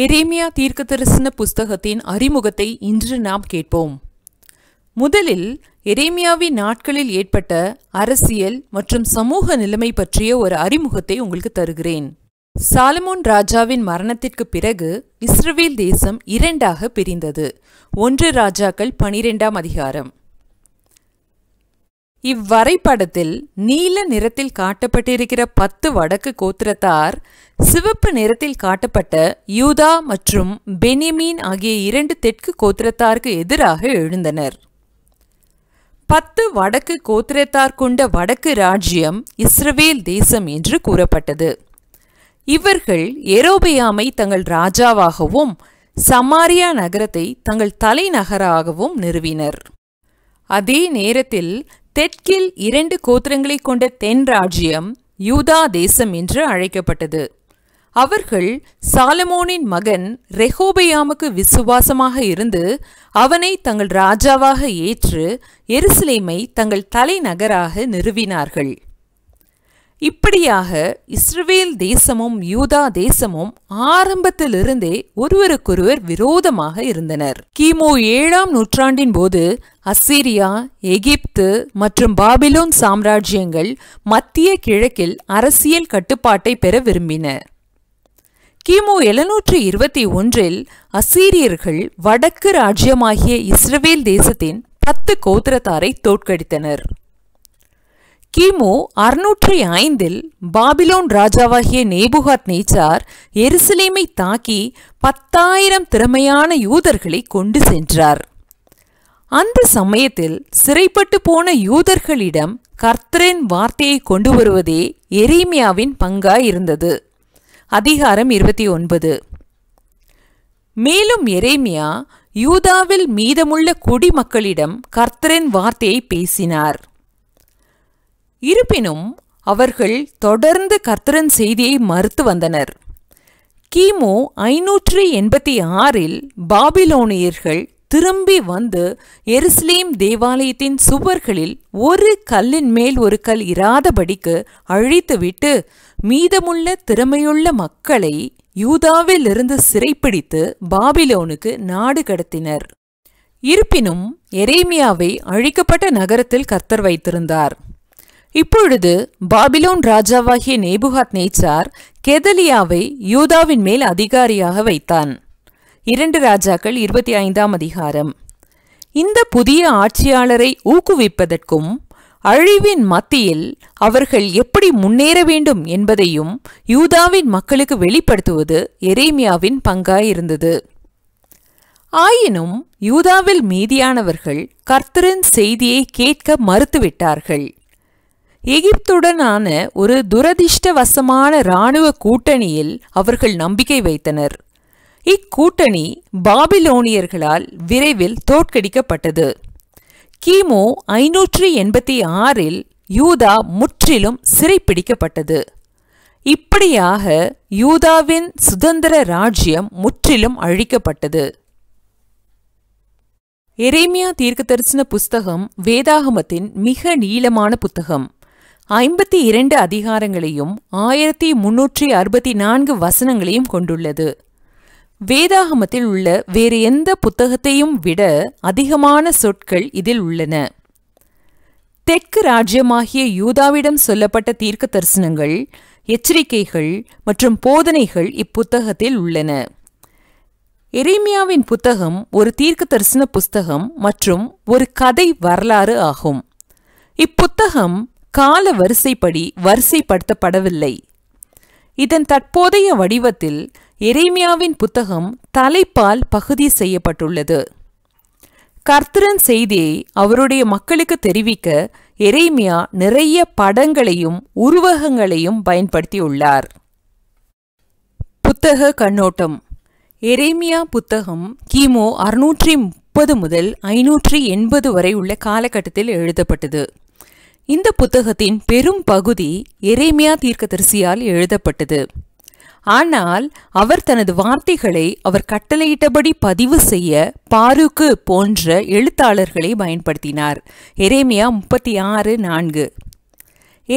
எரேமியா தீர்க்க தரிசன புஸ்தகத்தின் அறிமுகத்தை இன்று நாம் கேட்போம் முதலில் எரேமியாவின் நாட்களில் ஏற்பட்ட அரசியல் மற்றும் சமூக நிலைமை பற்றிய ஒரு அறிமுகத்தை உங்களுக்கு தருகிறேன் சாலமோன் ராஜாவின் மரணத்திற்கு பிறகு இஸ்ரேல் தேசம் இரண்டாக பிரிந்தது ஒன்று ராஜாக்கள் பனிரெண்டாம் அதிகாரம் இவ்வரைப்படத்தில் நீல நிறத்தில் காட்டப்பட்டிருக்கிற பத்து வடக்கு கோத்திரத்தார் சிவப்பு நிறத்தில் காட்டப்பட்ட யூதா மற்றும் பெனிமீன் ஆகிய இரண்டு தெற்கு கோத்திரத்தாருக்கு எதிராக எழுந்தனர் பத்து வடக்கு கோத்திரத்தார் கொண்ட வடக்கு ராஜ்யம் இஸ்ரவேல் தேசம் என்று கூறப்பட்டது இவர்கள் எரோபியாமை தங்கள் ராஜாவாகவும் சமாரியா நகரத்தை தங்கள் தலைநகராகவும் நிறுவினர் அதே நேரத்தில் தெற்கில் இரண்டு கோத்திரங்களை கொண்ட தென் ராஜ்யம் யூதா தேசம் என்று அழைக்கப்பட்டது அவர்கள் சாலமோனின் மகன் ரெஹோபயாமுக்கு விசுவாசமாக இருந்து அவனை தங்கள் ராஜாவாக ஏற்று எருசலேமை தங்கள் தலைநகராக நிறுவினார்கள் இப்படியாக இஸ்ரவேல் தேசமும் யூதா தேசமும் ஆரம்பத்திலிருந்தே ஒருவருக்கொருவர் விரோதமாக இருந்தனர் கிமு ஏழாம் நூற்றாண்டின் போது அசீரியா எகிப்து மற்றும் பாபிலோன் சாம்ராஜ்யங்கள் மத்திய கிழக்கில் அரசியல் கட்டுப்பாட்டை பெற விரும்பின கிமு எழுநூற்று இருபத்தி ஒன்றில் அசீரியர்கள் வடக்கு ராஜ்யமாகிய இஸ்ரவேல் தேசத்தின் பத்து கோத்திரத்தாரை தோற்கடித்தனர் கிமு அறுநூற்றி ஐந்தில் பாபிலோன் ராஜாவாகிய நேபுகாத் நேச்சார் எருசலேமை தாக்கி பத்தாயிரம் திறமையான யூதர்களை கொண்டு சென்றார் அந்த சமயத்தில் சிறைப்பட்டு போன யூதர்களிடம் கர்த்தரின் வார்த்தையை கொண்டு வருவதே எரேமியாவின் பங்காய் இருந்தது அதிகாரம் இருபத்தி ஒன்பது மேலும் எரேமியா யூதாவில் மீதமுள்ள குடிமக்களிடம் கர்த்தரின் வார்த்தையை பேசினார் இருப்பினும் அவர்கள் தொடர்ந்து கர்த்தரன் செய்தியை மறுத்து வந்தனர் கிமு ஐநூற்றி எண்பத்தி ஆறில் பாபிலோனியர்கள் திரும்பி வந்து எருசலேம் தேவாலயத்தின் சுவர்களில் ஒரு கல்லின் மேல் ஒரு கல் இராதபடிக்கு அழித்துவிட்டு மீதமுள்ள திறமையுள்ள மக்களை யூதாவிலிருந்து சிறைப்பிடித்து பாபிலோனுக்கு நாடு கடத்தினர் இருப்பினும் எரேமியாவை அழிக்கப்பட்ட நகரத்தில் கர்த்தர் வைத்திருந்தார் இப்பொழுது பாபிலோன் ராஜாவாகிய நேபுகாத் நேச்சார் கெதலியாவை யூதாவின் மேல் அதிகாரியாக வைத்தான் இரண்டு ராஜாக்கள் இருபத்தி ஐந்தாம் அதிகாரம் இந்த புதிய ஆட்சியாளரை ஊக்குவிப்பதற்கும் அழிவின் மத்தியில் அவர்கள் எப்படி முன்னேற வேண்டும் என்பதையும் யூதாவின் மக்களுக்கு வெளிப்படுத்துவது எரேமியாவின் பங்காயிருந்தது ஆயினும் யூதாவில் மீதியானவர்கள் கர்த்தரின் செய்தியை கேட்க மறுத்துவிட்டார்கள் எகிப்துடனான ஒரு துரதிர்ஷ்டவசமான இராணுவ கூட்டணியில் அவர்கள் நம்பிக்கை வைத்தனர் இக்கூட்டணி பாபிலோனியர்களால் விரைவில் தோற்கடிக்கப்பட்டது கிமு ஐநூற்றி எண்பத்தி ஆறில் யூதா முற்றிலும் சிறைப்பிடிக்கப்பட்டது இப்படியாக யூதாவின் சுதந்திர ராஜ்யம் முற்றிலும் அழிக்கப்பட்டது எரேமியா தீர்க்க தரிசன புஸ்தகம் வேதாகமத்தின் மிக நீளமான புத்தகம் ஐம்பத்தி இரண்டு அதிகாரங்களையும் ஆயிரத்தி முன்னூற்றி அறுபத்தி நான்கு வசனங்களையும் கொண்டுள்ளது வேதாகமத்தில் உள்ள வேறு எந்த புத்தகத்தையும் விட அதிகமான சொற்கள் இதில் உள்ளன தெற்கு ராஜ்யமாகிய யூதாவிடம் சொல்லப்பட்ட தீர்க்க தரிசனங்கள் எச்சரிக்கைகள் மற்றும் போதனைகள் இப்புத்தகத்தில் உள்ளன எரேமியாவின் புத்தகம் ஒரு தீர்க்க தரிசன புஸ்தகம் மற்றும் ஒரு கதை வரலாறு ஆகும் இப்புத்தகம் கால வரிசைப்படி வரிசைப்படுத்தப்படவில்லை இதன் தற்போதைய வடிவத்தில் எரேமியாவின் புத்தகம் தலைப்பால் பகுதி செய்யப்பட்டுள்ளது கர்த்தரன் செய்தியை அவருடைய மக்களுக்கு தெரிவிக்க எரேமியா நிறைய படங்களையும் உருவகங்களையும் பயன்படுத்தியுள்ளார் புத்தக கண்ணோட்டம் எரேமியா புத்தகம் கிமு அறுநூற்றி முப்பது முதல் ஐநூற்றி எண்பது வரை உள்ள காலகட்டத்தில் எழுதப்பட்டது இந்த புத்தகத்தின் பெரும் பகுதி எரேமியா தீர்க்கதரிசியால் எழுதப்பட்டது ஆனால் அவர் தனது வார்த்தைகளை அவர் கட்டளையிட்டபடி பதிவு செய்ய பாருக்கு போன்ற எழுத்தாளர்களை பயன்படுத்தினார் எரேமியா முப்பத்தி ஆறு நான்கு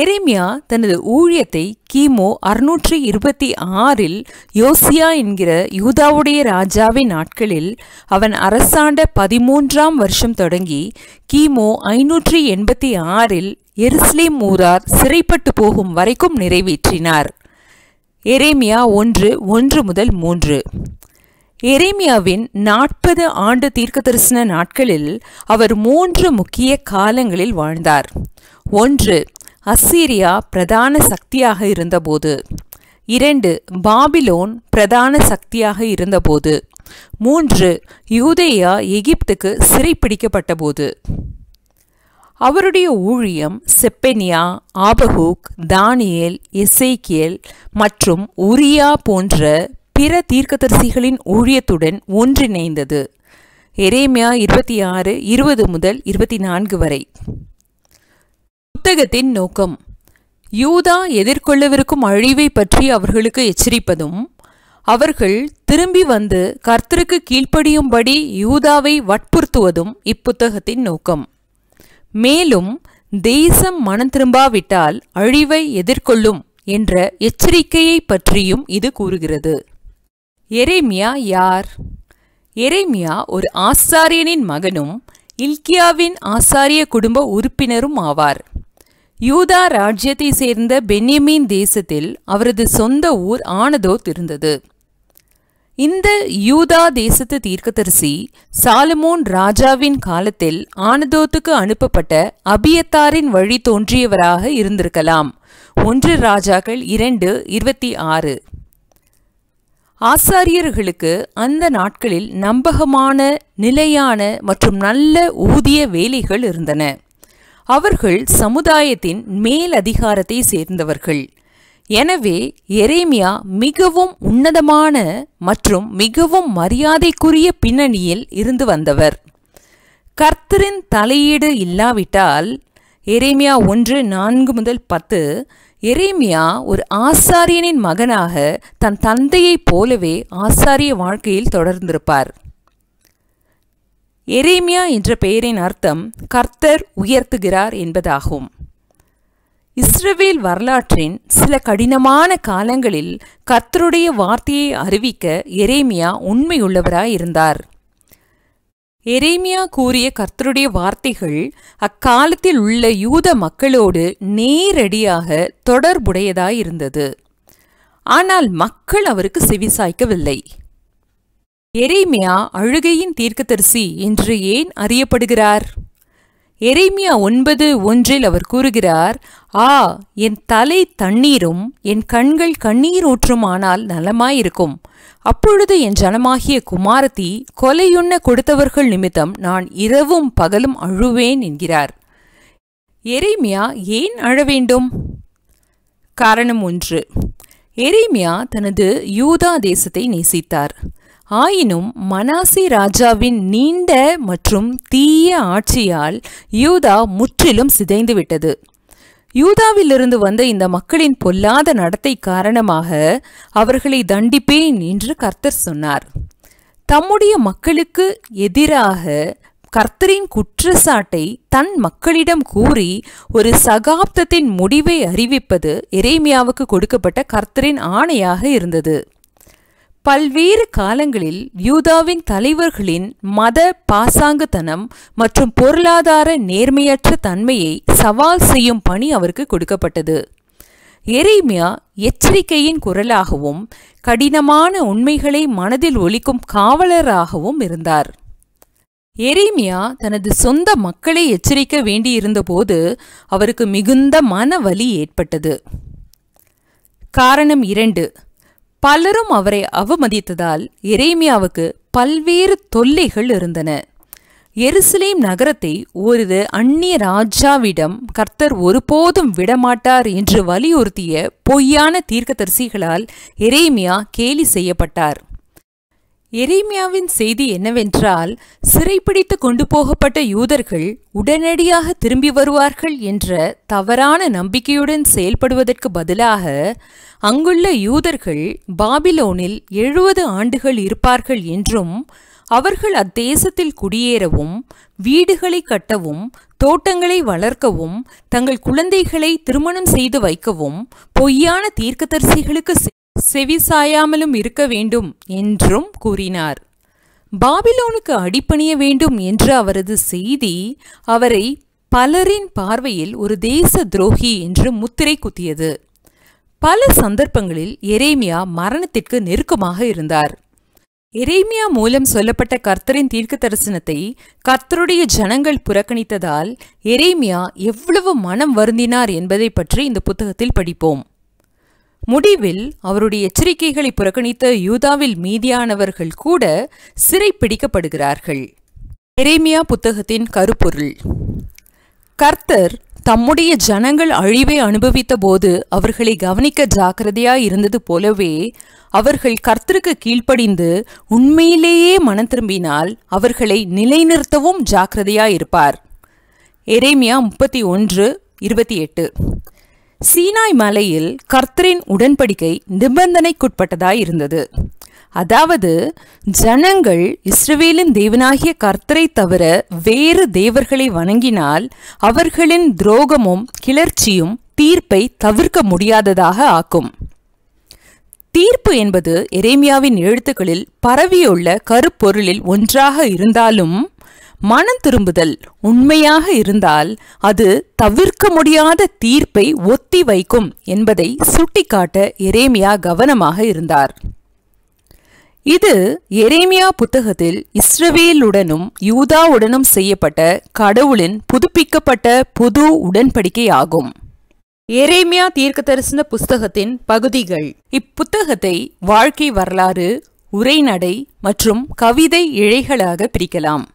எரேமியா தனது ஊழியத்தை கிமு அறுநூற்றி இருபத்தி ஆறில் யோசியா என்கிற யூதாவுடைய ராஜாவின் நாட்களில் அவன் அரசாண்ட பதிமூன்றாம் வருஷம் தொடங்கி கிமு ஐநூற்றி எண்பத்தி ஆறில் எருஸ்லேம் ஊரார் சிறைப்பட்டு போகும் வரைக்கும் நிறைவேற்றினார் எரேமியா ஒன்று ஒன்று முதல் மூன்று எரேமியாவின் நாற்பது ஆண்டு தரிசன நாட்களில் அவர் மூன்று முக்கிய காலங்களில் வாழ்ந்தார் ஒன்று அசீரியா பிரதான சக்தியாக இருந்தபோது இரண்டு பாபிலோன் பிரதான சக்தியாக இருந்தபோது மூன்று யூதேயா எகிப்துக்கு சிறைப்பிடிக்கப்பட்ட போது அவருடைய ஊழியம் செப்பெனியா ஆபஹூக் தானியேல் எசைக்கியல் மற்றும் உரியா போன்ற பிற தீர்க்கதரிசிகளின் ஊழியத்துடன் ஒன்றிணைந்தது எரேமியா இருபத்தி ஆறு இருபது முதல் இருபத்தி நான்கு வரை புத்தகத்தின் நோக்கம் யூதா எதிர்கொள்ளவிருக்கும் அழிவை பற்றி அவர்களுக்கு எச்சரிப்பதும் அவர்கள் திரும்பி வந்து கர்த்தருக்கு கீழ்ப்படியும்படி யூதாவை வற்புறுத்துவதும் இப்புத்தகத்தின் நோக்கம் மேலும் தேசம் மனம் திரும்பாவிட்டால் அழிவை எதிர்கொள்ளும் என்ற எச்சரிக்கையை பற்றியும் இது கூறுகிறது எரேமியா யார் எரேமியா ஒரு ஆசாரியனின் மகனும் இல்கியாவின் ஆசாரிய குடும்ப உறுப்பினரும் ஆவார் யூதா ராஜ்யத்தை சேர்ந்த பென்யமீன் தேசத்தில் அவரது சொந்த ஊர் ஆனதோத் இருந்தது இந்த யூதா தேசத்து தீர்க்கதரிசி சாலமோன் ராஜாவின் காலத்தில் ஆனதோத்துக்கு அனுப்பப்பட்ட அபியத்தாரின் வழி தோன்றியவராக இருந்திருக்கலாம் ஒன்று ராஜாக்கள் இரண்டு இருபத்தி ஆறு ஆசாரியர்களுக்கு அந்த நாட்களில் நம்பகமான நிலையான மற்றும் நல்ல ஊதிய வேலைகள் இருந்தன அவர்கள் சமுதாயத்தின் மேலதிகாரத்தை சேர்ந்தவர்கள் எனவே எரேமியா மிகவும் உன்னதமான மற்றும் மிகவும் மரியாதைக்குரிய பின்னணியில் இருந்து வந்தவர் கர்த்தரின் தலையீடு இல்லாவிட்டால் எரேமியா ஒன்று நான்கு முதல் பத்து எரேமியா ஒரு ஆசாரியனின் மகனாக தன் தந்தையைப் போலவே ஆசாரிய வாழ்க்கையில் தொடர்ந்திருப்பார் எரேமியா என்ற பெயரின் அர்த்தம் கர்த்தர் உயர்த்துகிறார் என்பதாகும் இஸ்ரவேல் வரலாற்றின் சில கடினமான காலங்களில் கர்த்தருடைய வார்த்தையை அறிவிக்க எரேமியா உண்மையுள்ளவராயிருந்தார் எரேமியா கூறிய கர்த்தருடைய வார்த்தைகள் அக்காலத்தில் உள்ள யூத மக்களோடு நேரடியாக தொடர்புடையதாயிருந்தது ஆனால் மக்கள் அவருக்கு செவிசாய்க்கவில்லை எரேமியா அழுகையின் தீர்க்கதரிசி என்று ஏன் அறியப்படுகிறார் எரேமியா ஒன்பது ஒன்றில் அவர் கூறுகிறார் ஆ என் தலை தண்ணீரும் என் கண்கள் கண்ணீர் ஊற்றுமானால் நலமாயிருக்கும் அப்பொழுது என் ஜனமாகிய குமாரதி கொலையுண்ண கொடுத்தவர்கள் நிமித்தம் நான் இரவும் பகலும் அழுவேன் என்கிறார் எரேமியா ஏன் அழ வேண்டும் காரணம் ஒன்று எரேமியா தனது யூதா தேசத்தை நேசித்தார் ஆயினும் மனாசி ராஜாவின் நீண்ட மற்றும் தீய ஆட்சியால் யூதா முற்றிலும் சிதைந்துவிட்டது யூதாவிலிருந்து வந்த இந்த மக்களின் பொல்லாத நடத்தை காரணமாக அவர்களை தண்டிப்பேன் என்று கர்த்தர் சொன்னார் தம்முடைய மக்களுக்கு எதிராக கர்த்தரின் குற்றச்சாட்டை தன் மக்களிடம் கூறி ஒரு சகாப்தத்தின் முடிவை அறிவிப்பது எரேமியாவுக்கு கொடுக்கப்பட்ட கர்த்தரின் ஆணையாக இருந்தது பல்வேறு காலங்களில் யூதாவின் தலைவர்களின் மத பாசாங்குத்தனம் மற்றும் பொருளாதார நேர்மையற்ற தன்மையை சவால் செய்யும் பணி அவருக்கு கொடுக்கப்பட்டது எரேமியா எச்சரிக்கையின் குரலாகவும் கடினமான உண்மைகளை மனதில் ஒலிக்கும் காவலராகவும் இருந்தார் எரேமியா தனது சொந்த மக்களை எச்சரிக்க வேண்டியிருந்தபோது அவருக்கு மிகுந்த மன வலி ஏற்பட்டது காரணம் இரண்டு பலரும் அவரை அவமதித்ததால் எரேமியாவுக்கு பல்வேறு தொல்லைகள் இருந்தன எருசலேம் நகரத்தை ஒரு அந்நிய ராஜாவிடம் கர்த்தர் ஒருபோதும் விடமாட்டார் என்று வலியுறுத்திய பொய்யான தீர்க்கதரிசிகளால் எரேமியா கேலி செய்யப்பட்டார் எரேமியாவின் செய்தி என்னவென்றால் சிறைப்பிடித்து கொண்டு போகப்பட்ட யூதர்கள் உடனடியாக திரும்பி வருவார்கள் என்ற தவறான நம்பிக்கையுடன் செயல்படுவதற்கு பதிலாக அங்குள்ள யூதர்கள் பாபிலோனில் எழுபது ஆண்டுகள் இருப்பார்கள் என்றும் அவர்கள் அத்தேசத்தில் குடியேறவும் வீடுகளை கட்டவும் தோட்டங்களை வளர்க்கவும் தங்கள் குழந்தைகளை திருமணம் செய்து வைக்கவும் பொய்யான தீர்க்கதரிசிகளுக்கு செவி சாயாமலும் இருக்க வேண்டும் என்றும் கூறினார் பாபிலோனுக்கு அடிப்பணிய வேண்டும் என்ற அவரது செய்தி அவரை பலரின் பார்வையில் ஒரு தேச துரோகி என்று முத்திரை குத்தியது பல சந்தர்ப்பங்களில் எரேமியா மரணத்திற்கு நெருக்கமாக இருந்தார் எரேமியா மூலம் சொல்லப்பட்ட கர்த்தரின் தீர்க்க தரிசனத்தை கர்த்தருடைய ஜனங்கள் புறக்கணித்ததால் எரேமியா எவ்வளவு மனம் வருந்தினார் என்பதை பற்றி இந்த புத்தகத்தில் படிப்போம் முடிவில் அவருடைய எச்சரிக்கைகளை புறக்கணித்த யூதாவில் மீதியானவர்கள் கூட சிறை பிடிக்கப்படுகிறார்கள் எரேமியா புத்தகத்தின் கருப்பொருள் கர்த்தர் தம்முடைய ஜனங்கள் அழிவை அனுபவித்த போது அவர்களை கவனிக்க ஜாக்கிரதையா இருந்தது போலவே அவர்கள் கர்த்தருக்கு கீழ்ப்படிந்து உண்மையிலேயே மனம் திரும்பினால் அவர்களை நிலைநிறுத்தவும் ஜாக்கிரதையா இருப்பார் எரேமியா முப்பத்தி ஒன்று இருபத்தி எட்டு சீனாய் மலையில் கர்த்தரின் உடன்படிக்கை நிபந்தனைக்குட்பட்டதாய் இருந்தது அதாவது ஜனங்கள் இஸ்ரவேலின் தேவனாகிய கர்த்தரை தவிர வேறு தேவர்களை வணங்கினால் அவர்களின் துரோகமும் கிளர்ச்சியும் தீர்ப்பை தவிர்க்க முடியாததாக ஆக்கும் தீர்ப்பு என்பது எரேமியாவின் எழுத்துக்களில் பரவியுள்ள கருப்பொருளில் ஒன்றாக இருந்தாலும் மனம் திரும்புதல் உண்மையாக இருந்தால் அது தவிர்க்க முடியாத தீர்ப்பை ஒத்தி வைக்கும் என்பதை சுட்டிக்காட்ட எரேமியா கவனமாக இருந்தார் இது எரேமியா புத்தகத்தில் இஸ்ரவேலுடனும் யூதாவுடனும் செய்யப்பட்ட கடவுளின் புதுப்பிக்கப்பட்ட புது உடன்படிக்கை ஆகும் எரேமியா தரிசன புஸ்தகத்தின் பகுதிகள் இப்புத்தகத்தை வாழ்க்கை வரலாறு உரைநடை மற்றும் கவிதை இழைகளாக பிரிக்கலாம்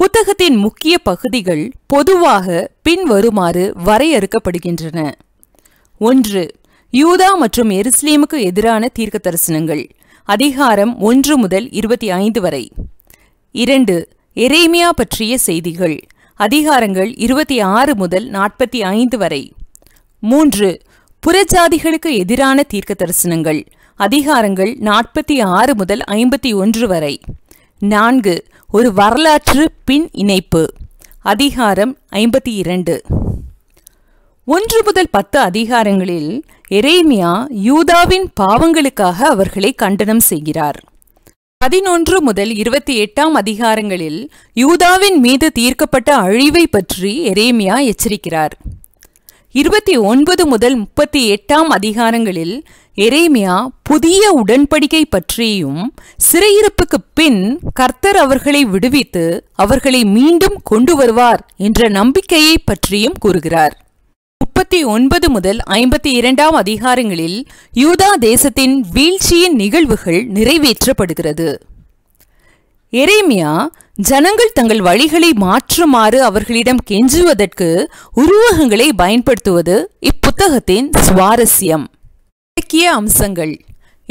புத்தகத்தின் முக்கிய பகுதிகள் பொதுவாக பின்வருமாறு வரையறுக்கப்படுகின்றன ஒன்று யூதா மற்றும் எருஸ்லீமுக்கு எதிரான தீர்க்க தரிசனங்கள் அதிகாரம் ஒன்று முதல் இருபத்தி ஐந்து வரை இரண்டு எரேமியா பற்றிய செய்திகள் அதிகாரங்கள் இருபத்தி ஆறு முதல் நாற்பத்தி ஐந்து வரை மூன்று புறஜாதிகளுக்கு எதிரான தீர்க்க தரிசனங்கள் அதிகாரங்கள் நாற்பத்தி ஆறு முதல் ஐம்பத்தி ஒன்று வரை நான்கு ஒரு வரலாற்று பின் இணைப்பு அதிகாரம் ஐம்பத்தி இரண்டு ஒன்று முதல் பத்து அதிகாரங்களில் எரேமியா யூதாவின் பாவங்களுக்காக அவர்களை கண்டனம் செய்கிறார் பதினொன்று முதல் இருபத்தி எட்டாம் அதிகாரங்களில் யூதாவின் மீது தீர்க்கப்பட்ட அழிவை பற்றி எரேமியா எச்சரிக்கிறார் இருபத்தி ஒன்பது முதல் முப்பத்தி எட்டாம் அதிகாரங்களில் எரேமியா புதிய உடன்படிக்கை பற்றியும் சிறையிருப்புக்கு பின் கர்த்தர் அவர்களை விடுவித்து அவர்களை மீண்டும் கொண்டு வருவார் என்ற நம்பிக்கையை பற்றியும் கூறுகிறார் முப்பத்தி ஒன்பது முதல் ஐம்பத்தி இரண்டாம் அதிகாரங்களில் யூதா தேசத்தின் வீழ்ச்சியின் நிகழ்வுகள் நிறைவேற்றப்படுகிறது எரேமியா ஜனங்கள் தங்கள் வழிகளை மாற்றுமாறு அவர்களிடம் கெஞ்சுவதற்கு உருவகங்களை பயன்படுத்துவது இப்புத்தகத்தின் சுவாரஸ்யம் இலக்கிய அம்சங்கள்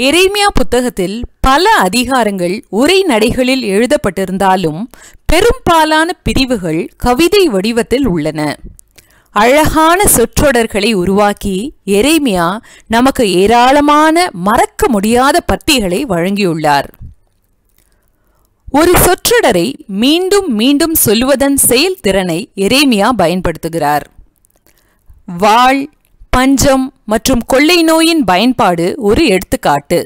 எரேமியா புத்தகத்தில் பல அதிகாரங்கள் உரை நடைகளில் எழுதப்பட்டிருந்தாலும் பெரும்பாலான பிரிவுகள் கவிதை வடிவத்தில் உள்ளன அழகான சொற்றொடர்களை உருவாக்கி எரேமியா நமக்கு ஏராளமான மறக்க முடியாத பத்திகளை வழங்கியுள்ளார் ஒரு சொற்றொடரை மீண்டும் மீண்டும் சொல்லுவதன் செயல்திறனை எரேமியா பயன்படுத்துகிறார் வாழ் பஞ்சம் மற்றும் கொள்ளை நோயின் பயன்பாடு ஒரு எடுத்துக்காட்டு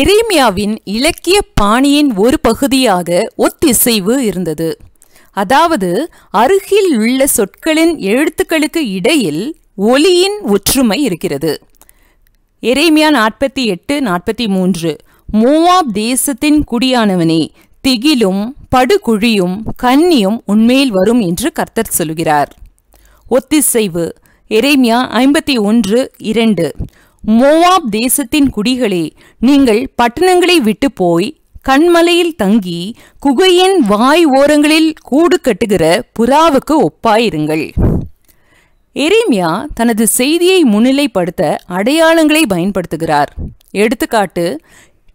எரேமியாவின் இலக்கிய பாணியின் ஒரு பகுதியாக ஒத்திசைவு இருந்தது அதாவது அருகில் உள்ள சொற்களின் எழுத்துக்களுக்கு இடையில் ஒலியின் ஒற்றுமை இருக்கிறது எரேமியா நாற்பத்தி எட்டு நாற்பத்தி மூன்று மூவாப் தேசத்தின் குடியானவனே திகிலும் படுகுழியும் கன்னியும் உண்மையில் வரும் என்று கர்த்தர் சொல்கிறார் ஒத்திசைவு எரேமியா ஐம்பத்தி ஒன்று இரண்டு மோவாப் தேசத்தின் குடிகளே நீங்கள் பட்டணங்களை விட்டு போய் கண்மலையில் தங்கி குகையின் வாய் ஓரங்களில் கூடு கட்டுகிற புறாவுக்கு ஒப்பாயிருங்கள் எரேமியா தனது செய்தியை முன்னிலைப்படுத்த அடையாளங்களை பயன்படுத்துகிறார் எடுத்துக்காட்டு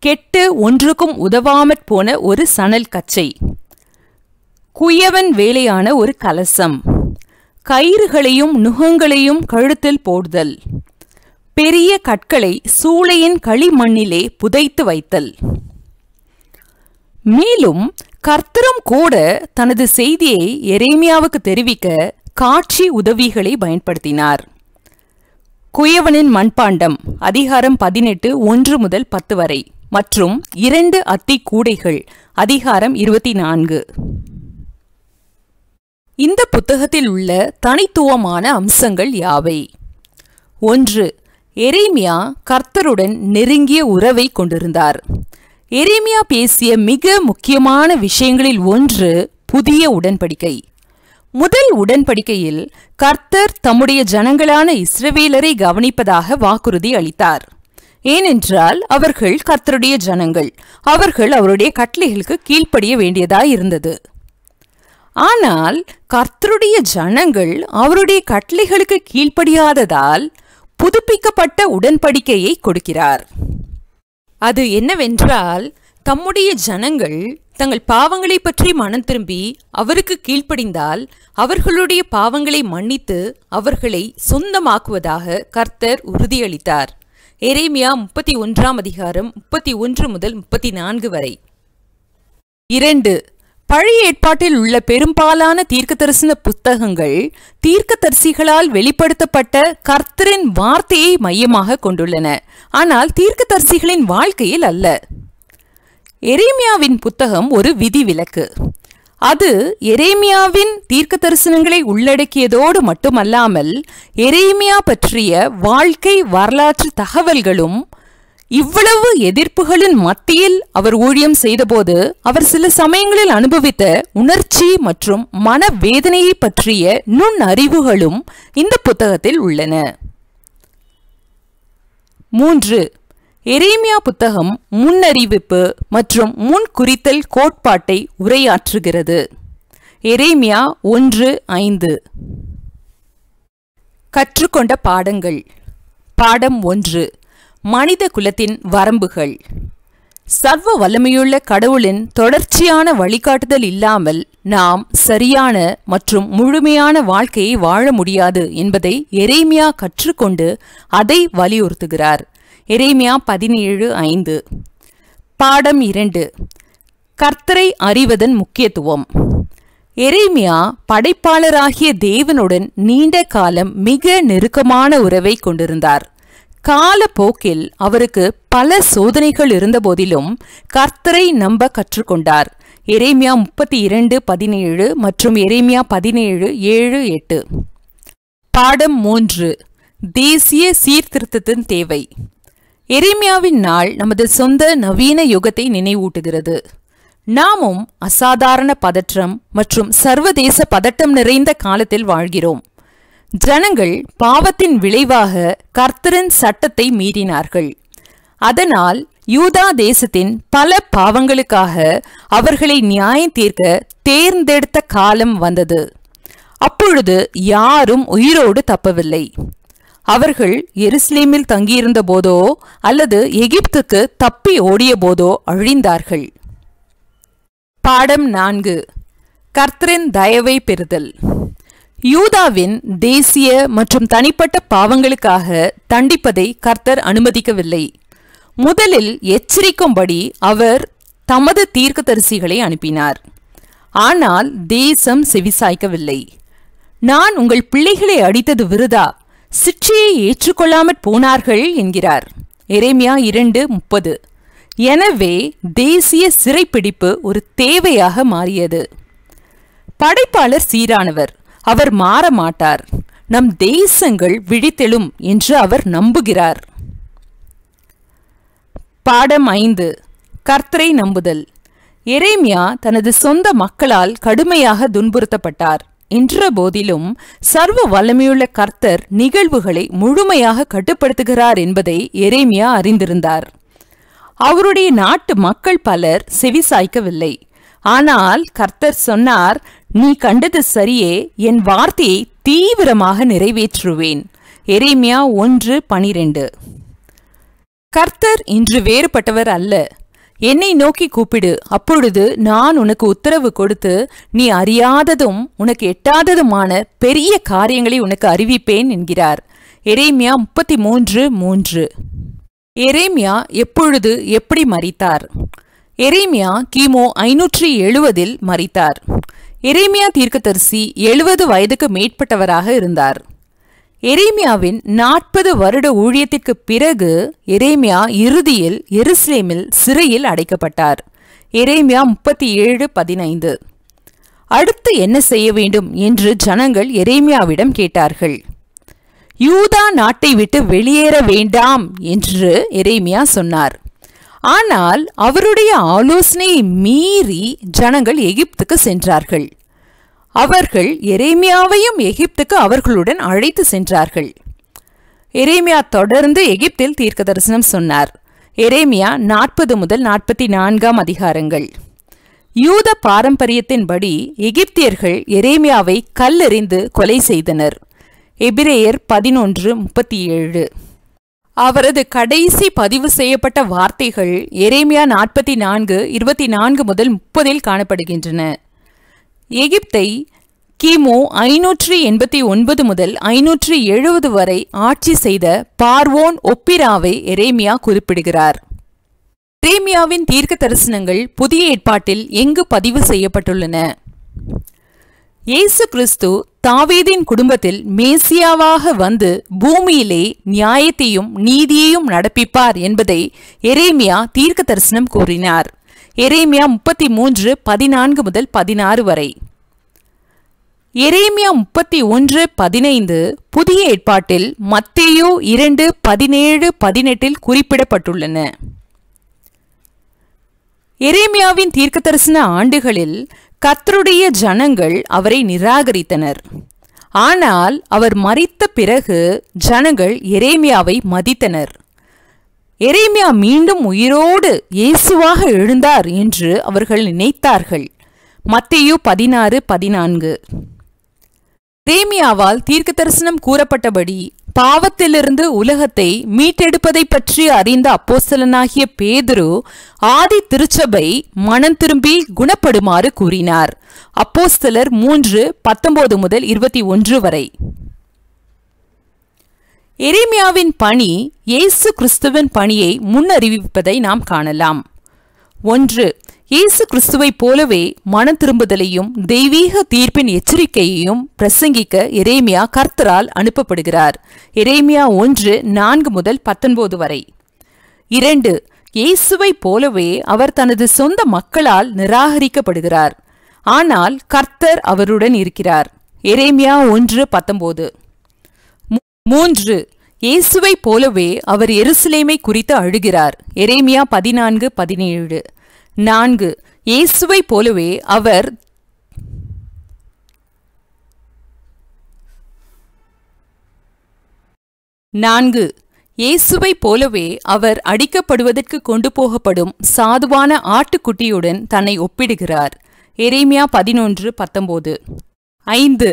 கெட்டு ஒன்றுக்கும் உதவாமற் போன ஒரு சணல் கச்சை குயவன் வேலையான ஒரு கலசம் கயிறுகளையும் நுகங்களையும் கழுத்தில் போடுதல் பெரிய கற்களை சூளையின் களிமண்ணிலே புதைத்து வைத்தல் மேலும் கர்த்தரும் கூட தனது செய்தியை எரேமியாவுக்கு தெரிவிக்க காட்சி உதவிகளை பயன்படுத்தினார் குயவனின் மண்பாண்டம் அதிகாரம் பதினெட்டு ஒன்று முதல் பத்து வரை மற்றும் இரண்டு அத்தி கூடைகள் அதிகாரம் இருபத்தி நான்கு இந்த புத்தகத்தில் உள்ள தனித்துவமான அம்சங்கள் யாவை ஒன்று எரேமியா கர்த்தருடன் நெருங்கிய உறவை கொண்டிருந்தார் எரேமியா பேசிய மிக முக்கியமான விஷயங்களில் ஒன்று புதிய உடன்படிக்கை முதல் உடன்படிக்கையில் கர்த்தர் தம்முடைய ஜனங்களான இஸ்ரவேலரை கவனிப்பதாக வாக்குறுதி அளித்தார் ஏனென்றால் அவர்கள் கர்த்தருடைய ஜனங்கள் அவர்கள் அவருடைய கட்டளைகளுக்கு கீழ்ப்படிய வேண்டியதாய் இருந்தது ஆனால் கர்த்தருடைய ஜனங்கள் அவருடைய கட்டளைகளுக்கு கீழ்ப்படியாததால் புதுப்பிக்கப்பட்ட உடன்படிக்கையை கொடுக்கிறார் அது என்னவென்றால் தம்முடைய ஜனங்கள் தங்கள் பாவங்களை பற்றி மனம் திரும்பி அவருக்கு கீழ்ப்படிந்தால் அவர்களுடைய பாவங்களை மன்னித்து அவர்களை சொந்தமாக்குவதாக கர்த்தர் உறுதியளித்தார் எரேமியா முப்பத்தி ஒன்றாம் அதிகாரம் முப்பத்தி ஒன்று முதல் முப்பத்தி நான்கு வரை இரண்டு பழைய ஏற்பாட்டில் உள்ள பெரும்பாலான தரிசன புத்தகங்கள் தரிசிகளால் வெளிப்படுத்தப்பட்ட கர்த்தரின் வார்த்தையை மையமாக கொண்டுள்ளன ஆனால் தரிசிகளின் வாழ்க்கையில் அல்ல எரேமியாவின் புத்தகம் ஒரு விதிவிலக்கு அது எரேமியாவின் தீர்க்க தரிசனங்களை உள்ளடக்கியதோடு மட்டுமல்லாமல் எரேமியா பற்றிய வாழ்க்கை வரலாற்று தகவல்களும் இவ்வளவு எதிர்ப்புகளின் மத்தியில் அவர் ஊழியம் செய்தபோது அவர் சில சமயங்களில் அனுபவித்த உணர்ச்சி மற்றும் மன வேதனையை பற்றிய நுண் அறிவுகளும் இந்த புத்தகத்தில் உள்ளன மூன்று எரேமியா புத்தகம் முன்னறிவிப்பு மற்றும் முன்குறித்தல் கோட்பாட்டை உரையாற்றுகிறது எரேமியா ஒன்று ஐந்து கற்றுக்கொண்ட பாடங்கள் பாடம் ஒன்று மனித குலத்தின் வரம்புகள் சர்வ வல்லமையுள்ள கடவுளின் தொடர்ச்சியான வழிகாட்டுதல் இல்லாமல் நாம் சரியான மற்றும் முழுமையான வாழ்க்கையை வாழ முடியாது என்பதை எரேமியா கற்றுக்கொண்டு அதை வலியுறுத்துகிறார் எரேமியா பதினேழு ஐந்து பாடம் இரண்டு கர்த்தரை அறிவதன் முக்கியத்துவம் எரேமியா படைப்பாளராகிய தேவனுடன் நீண்ட காலம் மிக நெருக்கமான உறவை கொண்டிருந்தார் காலப்போக்கில் அவருக்கு பல சோதனைகள் இருந்தபோதிலும் கர்த்தரை நம்ப கற்றுக்கொண்டார் எரேமியா முப்பத்தி இரண்டு பதினேழு மற்றும் எரேமியா பதினேழு ஏழு எட்டு பாடம் மூன்று தேசிய சீர்திருத்தத்தின் தேவை எரிமியாவின் நாள் நமது சொந்த நவீன யுகத்தை நினைவூட்டுகிறது நாமும் அசாதாரண பதற்றம் மற்றும் சர்வதேச பதட்டம் நிறைந்த காலத்தில் வாழ்கிறோம் ஜனங்கள் பாவத்தின் விளைவாக கர்த்தரின் சட்டத்தை மீறினார்கள் அதனால் யூதா தேசத்தின் பல பாவங்களுக்காக அவர்களை நியாயம் தீர்க்க தேர்ந்தெடுத்த காலம் வந்தது அப்பொழுது யாரும் உயிரோடு தப்பவில்லை அவர்கள் எருசலேமில் தங்கியிருந்த போதோ அல்லது எகிப்துக்கு தப்பி ஓடிய போதோ அழிந்தார்கள் பாடம் நான்கு கர்த்தரின் தயவை பெறுதல் யூதாவின் தேசிய மற்றும் தனிப்பட்ட பாவங்களுக்காக தண்டிப்பதை கர்த்தர் அனுமதிக்கவில்லை முதலில் எச்சரிக்கும்படி அவர் தமது தீர்க்கதரிசிகளை அனுப்பினார் ஆனால் தேசம் செவிசாய்க்கவில்லை நான் உங்கள் பிள்ளைகளை அடித்தது விருதா சிற்றியை ஏற்றுக்கொள்ளாமற் போனார்கள் என்கிறார் எரேமியா இரண்டு முப்பது எனவே தேசிய சிறைப்பிடிப்பு ஒரு தேவையாக மாறியது படைப்பாளர் சீரானவர் அவர் மாற மாட்டார் நம் தேசங்கள் விழித்தெழும் என்று அவர் நம்புகிறார் பாடம் ஐந்து கர்த்தரை நம்புதல் எரேமியா தனது சொந்த மக்களால் கடுமையாக துன்புறுத்தப்பட்டார் என்ற போதிலும் சர்வ வல்லமையுள்ள கர்த்தர் நிகழ்வுகளை முழுமையாக கட்டுப்படுத்துகிறார் என்பதை எரேமியா அறிந்திருந்தார் அவருடைய நாட்டு மக்கள் பலர் செவிசாய்க்கவில்லை ஆனால் கர்த்தர் சொன்னார் நீ கண்டது சரியே என் வார்த்தையை தீவிரமாக நிறைவேற்றுவேன் எரேமியா ஒன்று பனிரெண்டு கர்த்தர் இன்று வேறுபட்டவர் அல்ல என்னை நோக்கி கூப்பிடு அப்பொழுது நான் உனக்கு உத்தரவு கொடுத்து நீ அறியாததும் உனக்கு எட்டாததுமான பெரிய காரியங்களை உனக்கு அறிவிப்பேன் என்கிறார் எரேமியா முப்பத்தி மூன்று மூன்று எரேமியா எப்பொழுது எப்படி மறித்தார் எரேமியா கிமு ஐநூற்றி எழுபதில் மறித்தார் எரேமியா தீர்க்கதரிசி எழுபது வயதுக்கு மேற்பட்டவராக இருந்தார் எரேமியாவின் நாற்பது வருட ஊழியத்திற்கு பிறகு எரேமியா இறுதியில் எருஸ்லேமில் சிறையில் அடைக்கப்பட்டார் எரேமியா முப்பத்தி ஏழு பதினைந்து அடுத்து என்ன செய்ய வேண்டும் என்று ஜனங்கள் எரேமியாவிடம் கேட்டார்கள் யூதா நாட்டை விட்டு வெளியேற வேண்டாம் என்று எரேமியா சொன்னார் ஆனால் அவருடைய ஆலோசனையை மீறி ஜனங்கள் எகிப்துக்கு சென்றார்கள் அவர்கள் எரேமியாவையும் எகிப்துக்கு அவர்களுடன் அழைத்து சென்றார்கள் எரேமியா தொடர்ந்து எகிப்தில் தீர்க்க தரிசனம் சொன்னார் எரேமியா நாற்பது முதல் நாற்பத்தி நான்காம் அதிகாரங்கள் யூத பாரம்பரியத்தின்படி எகிப்தியர்கள் எரேமியாவை கல்லெறிந்து கொலை செய்தனர் எபிரேயர் பதினொன்று முப்பத்தி ஏழு அவரது கடைசி பதிவு செய்யப்பட்ட வார்த்தைகள் எரேமியா நாற்பத்தி நான்கு இருபத்தி நான்கு முதல் முப்பதில் காணப்படுகின்றன எகிப்தை கிமு ஐநூற்றி எண்பத்தி ஒன்பது முதல் ஐநூற்றி எழுபது வரை ஆட்சி செய்த பார்வோன் ஒப்பிராவை எரேமியா குறிப்பிடுகிறார் எரேமியாவின் தீர்க்க தரிசனங்கள் புதிய ஏற்பாட்டில் எங்கு பதிவு செய்யப்பட்டுள்ளன இயேசு கிறிஸ்து தாவீதின் குடும்பத்தில் மேசியாவாக வந்து பூமியிலே நியாயத்தையும் நீதியையும் நடப்பிப்பார் என்பதை எரேமியா தீர்க்க தரிசனம் கூறினார் எரேமியா முப்பத்தி மூன்று பதினான்கு முதல் பதினாறு வரை எரேமியா முப்பத்தி ஒன்று பதினைந்து புதிய ஏற்பாட்டில் மத்தேயோ இரண்டு பதினேழு பதினெட்டில் குறிப்பிடப்பட்டுள்ளன எரேமியாவின் தீர்க்கதரிசன ஆண்டுகளில் கத்தருடைய ஜனங்கள் அவரை நிராகரித்தனர் ஆனால் அவர் மறித்த பிறகு ஜனங்கள் எரேமியாவை மதித்தனர் எரேமியா மீண்டும் உயிரோடு இயேசுவாக எழுந்தார் என்று அவர்கள் நினைத்தார்கள் மத்தியு பதினாறு பதினான்கு எரேமியாவால் தீர்க்க தரிசனம் கூறப்பட்டபடி பாவத்திலிருந்து உலகத்தை மீட்டெடுப்பதை பற்றி அறிந்த அப்போஸ்தலனாகிய பேதுரு ஆதி திருச்சபை மனம் திரும்பி குணப்படுமாறு கூறினார் அப்போஸ்தலர் மூன்று பத்தொன்பது முதல் இருபத்தி ஒன்று வரை எரேமியாவின் பணி இயேசு கிறிஸ்துவின் பணியை முன்னறிவிப்பதை நாம் காணலாம் ஒன்று இயேசு கிறிஸ்துவைப் போலவே மன திரும்புதலையும் தெய்வீக தீர்ப்பின் எச்சரிக்கையையும் பிரசங்கிக்க எரேமியா கர்த்தரால் அனுப்பப்படுகிறார் எரேமியா ஒன்று நான்கு முதல் பத்தொன்பது வரை இரண்டு இயேசுவைப் போலவே அவர் தனது சொந்த மக்களால் நிராகரிக்கப்படுகிறார் ஆனால் கர்த்தர் அவருடன் இருக்கிறார் எரேமியா ஒன்று பத்தொன்பது மூன்று இயேசுவை போலவே அவர் எருசலேமை குறித்து அழுகிறார் எரேமியா பதினான்கு பதினேழு நான்கு இயேசுவை போலவே அவர் நான்கு இயேசுவை போலவே அவர் அடிக்கப்படுவதற்கு கொண்டு போகப்படும் சாதுவான ஆட்டுக்குட்டியுடன் தன்னை ஒப்பிடுகிறார் எரேமியா பதினொன்று பத்தொன்பது ஐந்து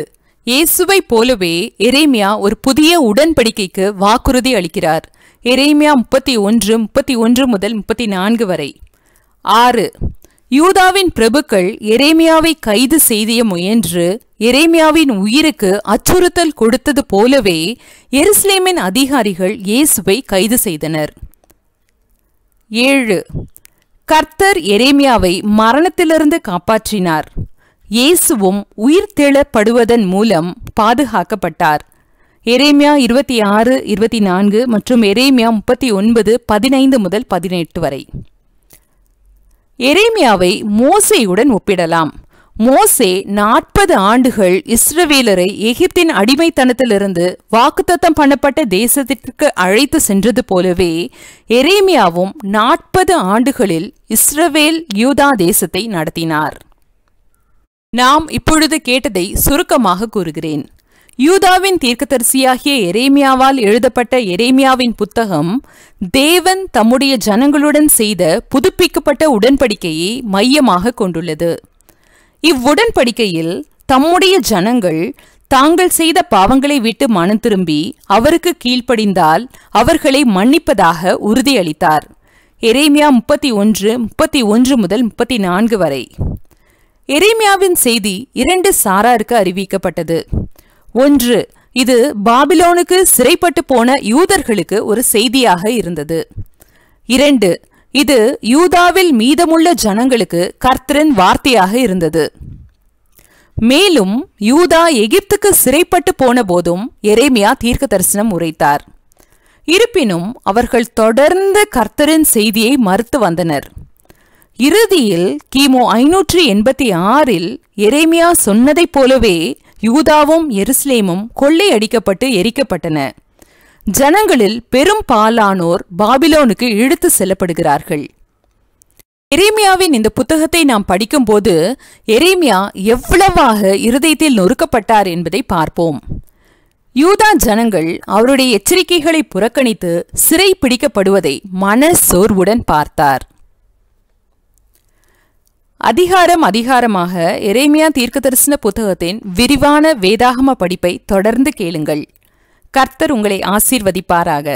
இயேசுவை போலவே எரேமியா ஒரு புதிய உடன்படிக்கைக்கு வாக்குறுதி அளிக்கிறார் எரேமியா முப்பத்தி ஒன்று முப்பத்தி ஒன்று முதல் முப்பத்தி நான்கு வரை ஆறு யூதாவின் பிரபுக்கள் எரேமியாவை கைது செய்திய முயன்று எரேமியாவின் உயிருக்கு அச்சுறுத்தல் கொடுத்தது போலவே எருசலேமின் அதிகாரிகள் இயேசுவை கைது செய்தனர் ஏழு கர்த்தர் எரேமியாவை மரணத்திலிருந்து காப்பாற்றினார் இயேசுவும் உயிர்த்தெழப்படுவதன் மூலம் பாதுகாக்கப்பட்டார் எரேமியா இருபத்தி ஆறு இருபத்தி நான்கு மற்றும் எரேமியா முப்பத்தி ஒன்பது பதினைந்து முதல் பதினெட்டு வரை எரேமியாவை மோசேயுடன் ஒப்பிடலாம் மோசே நாற்பது ஆண்டுகள் இஸ்ரவேலரை எகிப்தின் அடிமைத்தனத்திலிருந்து வாக்குத்தத்தம் பண்ணப்பட்ட தேசத்திற்கு அழைத்து சென்றது போலவே எரேமியாவும் நாற்பது ஆண்டுகளில் இஸ்ரவேல் யூதா தேசத்தை நடத்தினார் நாம் இப்பொழுது கேட்டதை சுருக்கமாக கூறுகிறேன் யூதாவின் தீர்க்கதரிசியாகிய எரேமியாவால் எழுதப்பட்ட எரேமியாவின் புத்தகம் தேவன் தம்முடைய ஜனங்களுடன் செய்த புதுப்பிக்கப்பட்ட உடன்படிக்கையை மையமாக கொண்டுள்ளது இவ்வுடன்படிக்கையில் தம்முடைய ஜனங்கள் தாங்கள் செய்த பாவங்களை விட்டு மனம் திரும்பி அவருக்கு கீழ்ப்படிந்தால் அவர்களை மன்னிப்பதாக உறுதியளித்தார் எரேமியா முப்பத்தி ஒன்று முப்பத்தி ஒன்று முதல் முப்பத்தி நான்கு வரை எரேமியாவின் செய்தி இரண்டு சாராருக்கு அறிவிக்கப்பட்டது ஒன்று இது பாபிலோனுக்கு சிறைப்பட்டு போன யூதர்களுக்கு ஒரு செய்தியாக இருந்தது இரண்டு இது யூதாவில் மீதமுள்ள ஜனங்களுக்கு கர்த்தரின் வார்த்தையாக இருந்தது மேலும் யூதா எகிப்துக்கு சிறைப்பட்டு போன போதும் எரேமியா தீர்க்க தரிசனம் உரைத்தார் இருப்பினும் அவர்கள் தொடர்ந்து கர்த்தரின் செய்தியை மறுத்து வந்தனர் இறுதியில் கிமு ஐநூற்றி எண்பத்தி ஆறில் எரேமியா சொன்னதைப் போலவே யூதாவும் கொள்ளை கொள்ளையடிக்கப்பட்டு எரிக்கப்பட்டன ஜனங்களில் பெரும் பாலானோர் பாபிலோனுக்கு இழுத்து செல்லப்படுகிறார்கள் எரேமியாவின் இந்த புத்தகத்தை நாம் படிக்கும்போது எரேமியா எவ்வளவாக இருதயத்தில் நொறுக்கப்பட்டார் என்பதை பார்ப்போம் யூதா ஜனங்கள் அவருடைய எச்சரிக்கைகளை புறக்கணித்து சிறை பிடிக்கப்படுவதை மன சோர்வுடன் பார்த்தார் அதிகாரம் அதிகாரமாக எரேமியா தரிசன புத்தகத்தின் விரிவான வேதாகம படிப்பை தொடர்ந்து கேளுங்கள் கர்த்தர் உங்களை ஆசீர்வதிப்பாராக